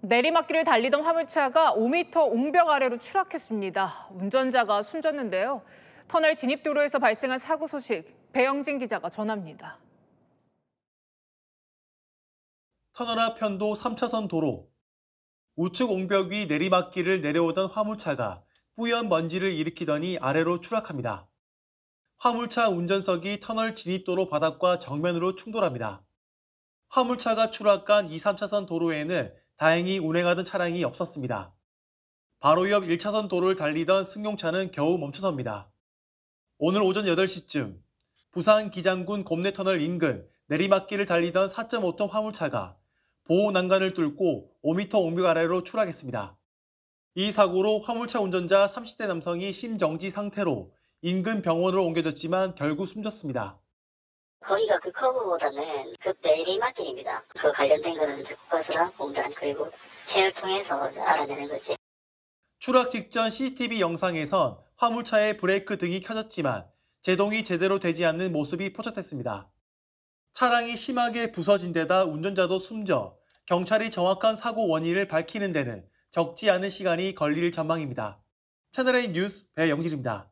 내리막길을 달리던 화물차가 5m 옹벽 아래로 추락했습니다. 운전자가 숨졌는데요. 터널 진입도로에서 발생한 사고 소식 배영진 기자가 전합니다. 터널 앞 편도 3차선 도로. 우측 옹벽 위 내리막길을 내려오던 화물차가 뿌연 먼지를 일으키더니 아래로 추락합니다. 화물차 운전석이 터널 진입도로 바닥과 정면으로 충돌합니다. 화물차가 추락한 2, 3차선 도로에는 다행히 운행하던 차량이 없었습니다. 바로 옆 1차선 도로를 달리던 승용차는 겨우 멈춰섭니다. 오늘 오전 8시쯤 부산 기장군 곰내터널 인근 내리막길을 달리던 4.5톤 화물차가 보호 난간을 뚫고 5m 옹벽 아래로 추락했습니다. 이 사고로 화물차 운전자 30대 남성이 심정지 상태로 인근 병원으로 옮겨졌지만 결국 숨졌습니다. 거기가 그 커브보다는 그 내리막길입니다. 그 관련된 거는 국가수랑 공단 그리고 체열 통해서 알아내는 거지. 추락 직전 CCTV 영상에선 화물차의 브레이크 등이 켜졌지만 제동이 제대로 되지 않는 모습이 포착됐습니다. 차량이 심하게 부서진 데다 운전자도 숨져 경찰이 정확한 사고 원인을 밝히는 데는 적지 않은 시간이 걸릴 전망입니다. 채널A 뉴스 배영실입니다.